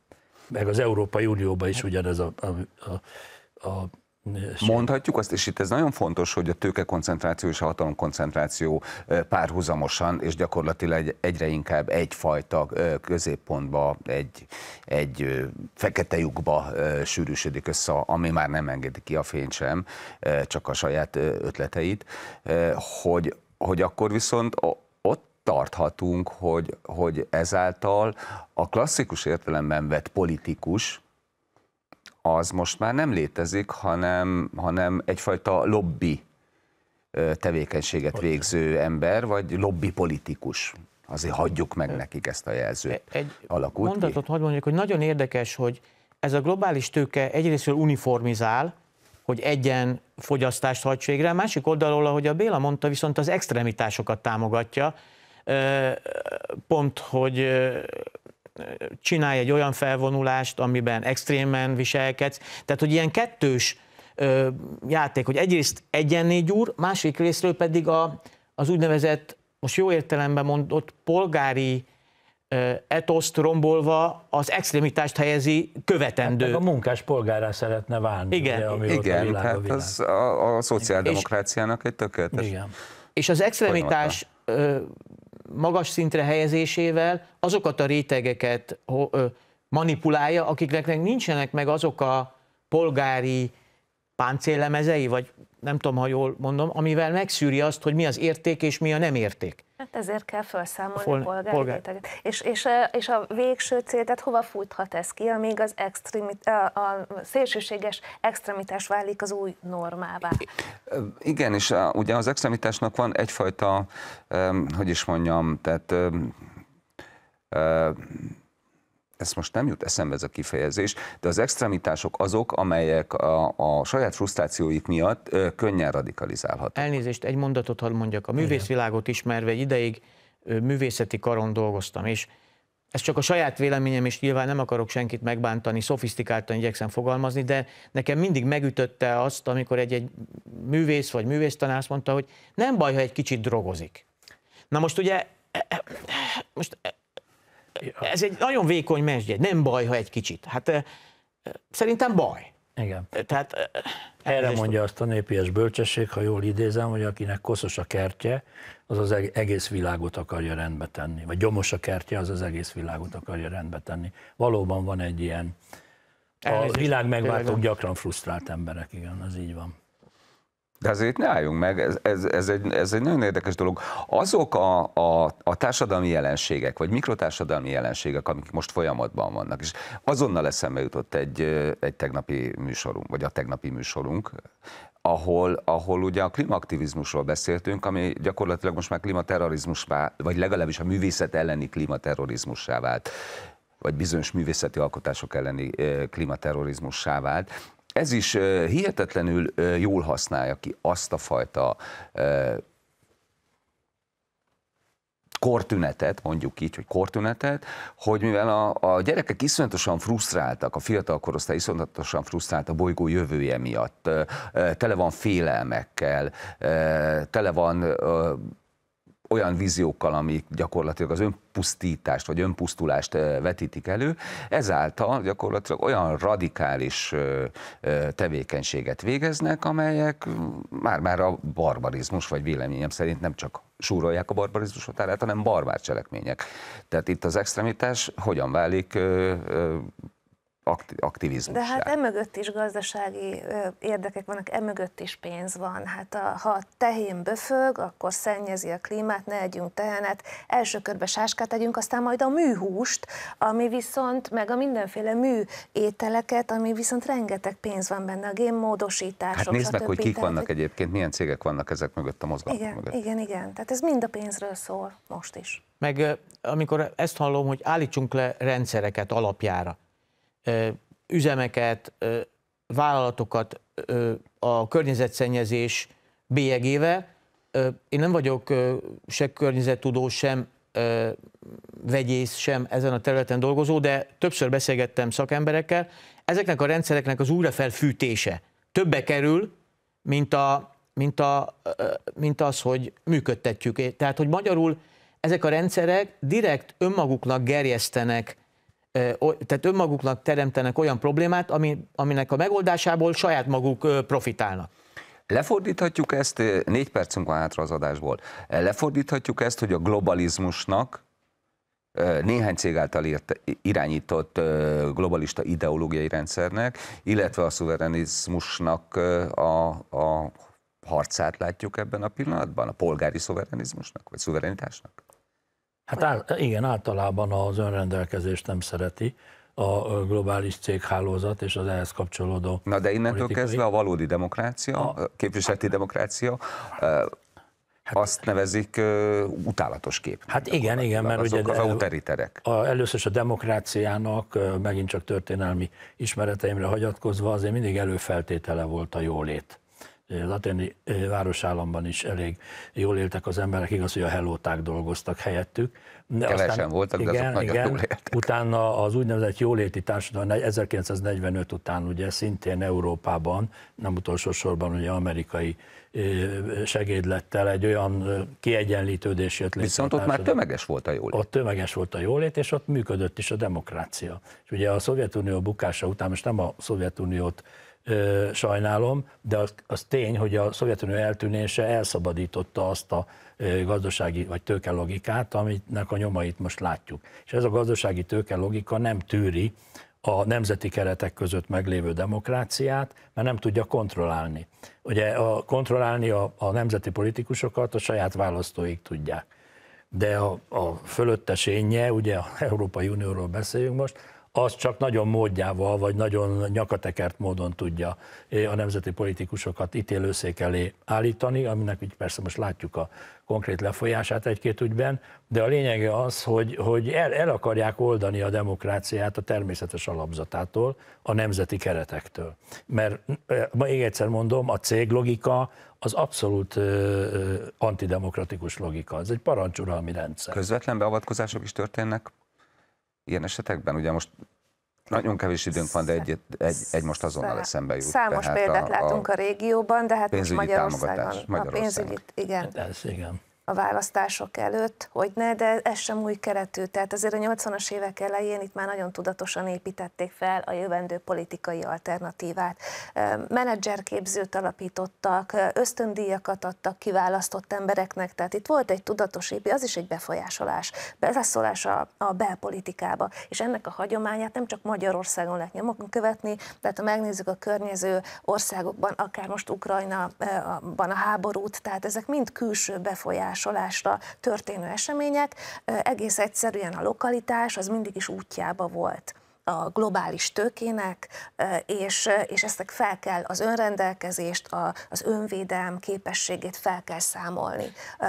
Meg az Európai Unióban is hát- ugyanez a, a, a, a Mondhatjuk azt, és itt ez nagyon fontos, hogy a koncentráció és a koncentráció párhuzamosan, és gyakorlatilag egyre inkább egyfajta középpontba, egy, egy fekete lyukba sűrűsödik össze, ami már nem engedi ki a fényt sem, csak a saját ötleteit, hogy, hogy akkor viszont ott tarthatunk, hogy, hogy ezáltal a klasszikus értelemben vett politikus, az most már nem létezik, hanem, hanem egyfajta lobby tevékenységet végző ember, vagy lobby politikus. Azért hagyjuk meg nekik ezt a jelzőt. E- egy Alakult mondatot hadd mondjuk, hogy nagyon érdekes, hogy ez a globális tőke egyrésztről uniformizál, hogy egyen fogyasztást hagy végre, másik oldalról, ahogy a Béla mondta, viszont az extremitásokat támogatja, pont, hogy csinálj egy olyan felvonulást, amiben extrémen viselkedsz. Tehát, hogy ilyen kettős ö, játék, hogy egyrészt egyenné gyúr, másik részről pedig a, az úgynevezett, most jó értelemben mondott polgári etoszt rombolva az extrémitást helyezi követendő. Hát a munkás polgárá szeretne válni. Igen, ugye, ami igen a hát világ, hát a az a, a szociáldemokráciának és, egy tökéletes. Igen. És az extremitás magas szintre helyezésével azokat a rétegeket manipulálja, akiknek nincsenek meg azok a polgári páncélemezei, vagy nem tudom, ha jól mondom, amivel megszűri azt, hogy mi az érték és mi a nem érték. Hát ezért kell felszámolni Fol- polgári polgár. És, és, és a végső cél, tehát hova futhat ez ki, amíg az extremit, a, a szélsőséges extremitás válik az új normává? Igen, és a, ugye az extremitásnak van egyfajta, um, hogy is mondjam, tehát um, um, ezt most nem jut eszembe ez a kifejezés, de az extremitások azok, amelyek a, a saját frusztrációik miatt ö, könnyen radikalizálhatnak. Elnézést, egy mondatot hadd mondjak. A művészvilágot ismerve egy ideig ö, művészeti karon dolgoztam, és ez csak a saját véleményem, és nyilván nem akarok senkit megbántani, szofisztikáltan igyekszem fogalmazni, de nekem mindig megütötte azt, amikor egy, egy művész vagy művésztanász mondta, hogy nem baj, ha egy kicsit drogozik. Na most ugye, e, e, e, most ez egy nagyon vékony mesdje, nem baj, ha egy kicsit. Hát szerintem baj. Igen. Tehát, Erre mondja azt a népies bölcsesség, ha jól idézem, hogy akinek koszos a kertje, az az egész világot akarja rendbe tenni, vagy gyomos a kertje, az az egész világot akarja rendbe tenni. Valóban van egy ilyen, a világ megváltók gyakran frusztrált emberek, igen, az így van. De azért ne álljunk meg, ez, ez, ez, egy, ez egy nagyon érdekes dolog. Azok a, a, a társadalmi jelenségek, vagy mikrotársadalmi jelenségek, amik most folyamatban vannak, és azonnal eszembe jutott egy, egy tegnapi műsorunk, vagy a tegnapi műsorunk, ahol, ahol ugye a klímaaktivizmusról beszéltünk, ami gyakorlatilag most már klímaterrorizmusvá, vagy legalábbis a művészet elleni klimaterrorizmussá vált vagy bizonyos művészeti alkotások elleni klimaterrorizmussá vált, ez is hihetetlenül jól használja ki azt a fajta kortünetet, mondjuk így, hogy kortünetet, hogy mivel a, a gyerekek iszonyatosan frusztráltak, a fiatal korosztály iszonyatosan frusztrált a bolygó jövője miatt, tele van félelmekkel, tele van olyan víziókkal, amik gyakorlatilag az önpusztítást vagy önpusztulást vetítik elő, ezáltal gyakorlatilag olyan radikális tevékenységet végeznek, amelyek már-már a barbarizmus, vagy véleményem szerint nem csak súrolják a barbarizmus határát, hanem barbár cselekmények. Tehát itt az extremitás hogyan válik aktivizmus. De hát emögött is gazdasági érdekek vannak, emögött is pénz van. Hát a, ha a tehén böfög, akkor szennyezi a klímát, ne együnk tehenet, első körbe sáskát tegyünk, aztán majd a műhúst, ami viszont, meg a mindenféle mű ételeket, ami viszont rengeteg pénz van benne, a génmódosítások, Hát nézd meg, hogy kik tehát, vannak egyébként, milyen cégek vannak ezek mögött, a mozgalmak igen, mögött. Igen, igen, tehát ez mind a pénzről szól most is. Meg amikor ezt hallom, hogy állítsunk le rendszereket alapjára, üzemeket, vállalatokat a környezetszennyezés bélyegével. Én nem vagyok se környezettudó, sem vegyész, sem ezen a területen dolgozó, de többször beszélgettem szakemberekkel. Ezeknek a rendszereknek az újrafelfűtése többe kerül, mint, a, mint, a, mint az, hogy működtetjük. Tehát, hogy magyarul ezek a rendszerek direkt önmaguknak gerjesztenek tehát önmaguknak teremtenek olyan problémát, ami, aminek a megoldásából saját maguk profitálnak. Lefordíthatjuk ezt, négy percünk van hátra az adásból, lefordíthatjuk ezt, hogy a globalizmusnak néhány cég által írt, irányított globalista ideológiai rendszernek, illetve a szuverenizmusnak a, a harcát látjuk ebben a pillanatban, a polgári szuverenizmusnak, vagy szuverenitásnak? Hát áll, igen, általában az önrendelkezést nem szereti a globális céghálózat és az ehhez kapcsolódó. Na de innentől politikai. kezdve a valódi demokrácia, a, képviseleti hát- demokrácia, Hát, azt nevezik uh, utálatos kép. Hát igen, igen, mert ugye az autoriterek. A, először is a demokráciának, megint csak történelmi ismereteimre hagyatkozva, azért mindig előfeltétele volt a jólét az városállamban is elég jól éltek az emberek, igaz, hogy a hellóták dolgoztak helyettük. Kevesen Aztán, voltak, igen, azok nagyon igen, Utána az úgynevezett jóléti társadalom, 1945 után ugye szintén Európában, nem utolsó sorban ugye amerikai segédlettel egy olyan kiegyenlítődés jött létre. Viszont ott már tömeges volt a jólét. Ott tömeges volt a jólét, és ott működött is a demokrácia. És ugye a Szovjetunió bukása után, most nem a Szovjetuniót ö, sajnálom, de az, az tény, hogy a Szovjetunió eltűnése elszabadította azt a ö, gazdasági vagy tőke logikát, aminek a nyomait most látjuk. És ez a gazdasági tőke logika nem tűri a nemzeti keretek között meglévő demokráciát, mert nem tudja kontrollálni. Ugye a, kontrollálni a, a nemzeti politikusokat a saját választóik tudják. De a, a fölöttesénye, ugye a Európai Unióról beszéljünk most, az csak nagyon módjával, vagy nagyon nyakatekert módon tudja eh, a nemzeti politikusokat ítélőszék elé állítani, aminek így persze most látjuk a konkrét lefolyását egy-két ügyben, de a lényege az, hogy, hogy el, el akarják oldani a demokráciát a természetes alapzatától, a nemzeti keretektől. Mert, eh, még egyszer mondom, a cég logika az abszolút ö, eh, antidemokratikus logika, ez egy parancsuralmi rendszer. Közvetlen beavatkozások is történnek ilyen esetekben? Ugye most nagyon kevés időnk van, de egy, egy, egy most azonnal eszembe jut. Számos tehát példát a, a látunk a régióban, de hát most Magyarországon. Támogatás, Magyarországon. A pénzügyi, igen. Ez, igen a választások előtt, hogy ne, de ez sem új keretű. Tehát azért a 80-as évek elején itt már nagyon tudatosan építették fel a jövendő politikai alternatívát. Menedzserképzőt alapítottak, ösztöndíjakat adtak kiválasztott embereknek, tehát itt volt egy tudatos épi, az is egy befolyásolás, beleszólás a, a belpolitikába, és ennek a hagyományát nem csak Magyarországon lehet nyomokon követni, tehát ha megnézzük a környező országokban, akár most Ukrajna, a háborút, tehát ezek mind külső befolyás befolyásolásra történő események. Egész egyszerűen a lokalitás az mindig is útjába volt a globális tőkének, és, és ezt fel kell az önrendelkezést, a, az önvédelm képességét fel kell számolni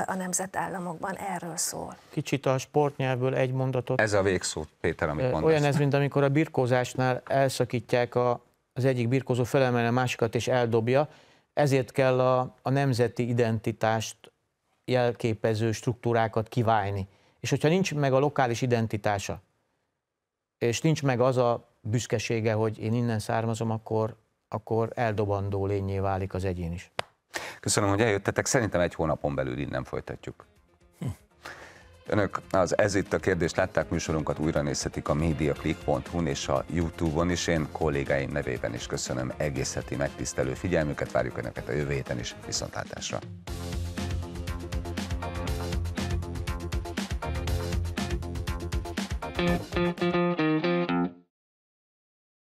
a nemzetállamokban, erről szól. Kicsit a sportnyelvből egy mondatot. Ez a végszó, Péter, amit mondasz. Olyan ez, mint amikor a birkózásnál elszakítják a, az egyik birkózó felemelni a másikat és eldobja, ezért kell a, a nemzeti identitást jelképező struktúrákat kiválni. És hogyha nincs meg a lokális identitása, és nincs meg az a büszkesége, hogy én innen származom, akkor, akkor eldobandó lényé válik az egyén is. Köszönöm, hogy eljöttetek. Szerintem egy hónapon belül innen folytatjuk. Hm. Önök az Ez itt a kérdés látták műsorunkat, újra nézhetik a mediaclickhu és a Youtube-on is. Én kollégáim nevében is köszönöm egész heti megtisztelő figyelmüket, várjuk Önöket a jövő héten is, viszontlátásra! Música hum.